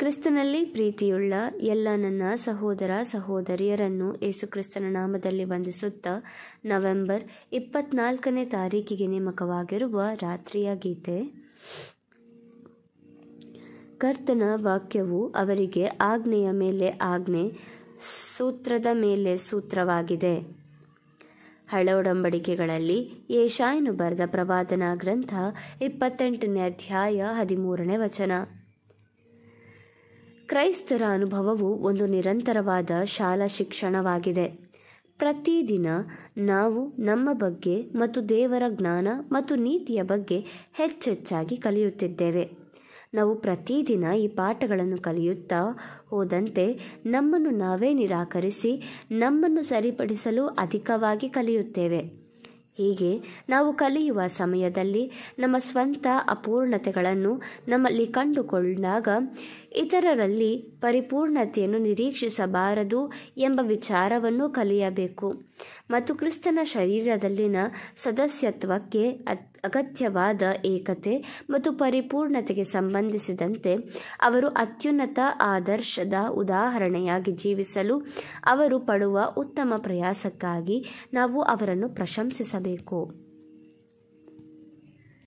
ಕ್ರಿಸ್ತನಲ್ಲಿ ಪ್ರೀತಿಯುಳ್ಳ ಎಲ್ಲ ನನ್ನ ಸಹೋದರ ಸಹೋದರಿಯರನ್ನು ಯೇಸುಕ್ರಿಸ್ತನ ನಾಮದಲ್ಲಿ ವಂದಿಸುತ್ತಾ ನವೆಂಬರ್ ಇಪ್ಪತ್ನಾಲ್ಕನೇ ತಾರೀಕಿಗೆ ನೇಮಕವಾಗಿರುವ ರಾತ್ರಿಯ ಗೀತೆ ಕರ್ತನ ವಾಕ್ಯವು ಅವರಿಗೆ ಆಜ್ಞೆಯ ಮೇಲೆ ಆಜ್ಞೆ ಸೂತ್ರದ ಮೇಲೆ ಸೂತ್ರವಾಗಿದೆ ಹಳೊಡಂಬಡಿಕೆಗಳಲ್ಲಿ ಏಷಾಯನು ಬರೆದ ಪ್ರವಾದನಾ ಗ್ರಂಥ ಇಪ್ಪತ್ತೆಂಟನೇ ಅಧ್ಯಾಯ ಹದಿಮೂರನೇ ವಚನ ಕ್ರೈಸ್ತರ ಅನುಭವವು ಒಂದು ನಿರಂತರವಾದ ಶಾಲಾ ಶಿಕ್ಷಣವಾಗಿದೆ ಪ್ರತಿದಿನ ನಾವು ನಮ್ಮ ಬಗ್ಗೆ ಮತ್ತು ದೇವರ ಜ್ಞಾನ ಮತ್ತು ನೀತಿಯ ಬಗ್ಗೆ ಹೆಚ್ಚೆಚ್ಚಾಗಿ ಕಲಿಯುತ್ತಿದ್ದೇವೆ ನಾವು ಪ್ರತಿದಿನ ಈ ಪಾಠಗಳನ್ನು ಕಲಿಯುತ್ತಾ ಹೋದಂತೆ ನಮ್ಮನ್ನು ನಾವೇ ನಿರಾಕರಿಸಿ ನಮ್ಮನ್ನು ಸರಿಪಡಿಸಲು ಅಧಿಕವಾಗಿ ಕಲಿಯುತ್ತೇವೆ ಹೀಗೆ ನಾವು ಕಲಿಯುವ ಸಮಯದಲ್ಲಿ ನಮ್ಮ ಸ್ವಂತ ಅಪೂರ್ಣತೆಗಳನ್ನು ನಮ್ಮಲ್ಲಿ ಕಂಡುಕೊಂಡಾಗ ಇತರರಲ್ಲಿ ಪರಿಪೂರ್ಣತೆಯನ್ನು ನಿರೀಕ್ಷಿಸಬಾರದು ಎಂಬ ವಿಚಾರವನ್ನು ಕಲಿಯಬೇಕು ಮತ್ತು ಕ್ರಿಸ್ತನ ಶರೀರದಲ್ಲಿನ ಸದಸ್ಯತ್ವಕ್ಕೆ ಅಗತ್ಯವಾದ ಏಕತೆ ಮತ್ತು ಪರಿಪೂರ್ಣತೆಗೆ ಸಂಬಂಧಿಸಿದಂತೆ ಅವರು ಅತ್ಯುನ್ನತ ಆದರ್ಶದ ಉದಾಹರಣೆಯಾಗಿ ಜೀವಿಸಲು ಅವರು ಪಡುವ ಉತ್ತಮ ಪ್ರಯಾಸಕ್ಕಾಗಿ ನಾವು ಅವರನ್ನು ಪ್ರಶಂಸಿಸಬೇಕು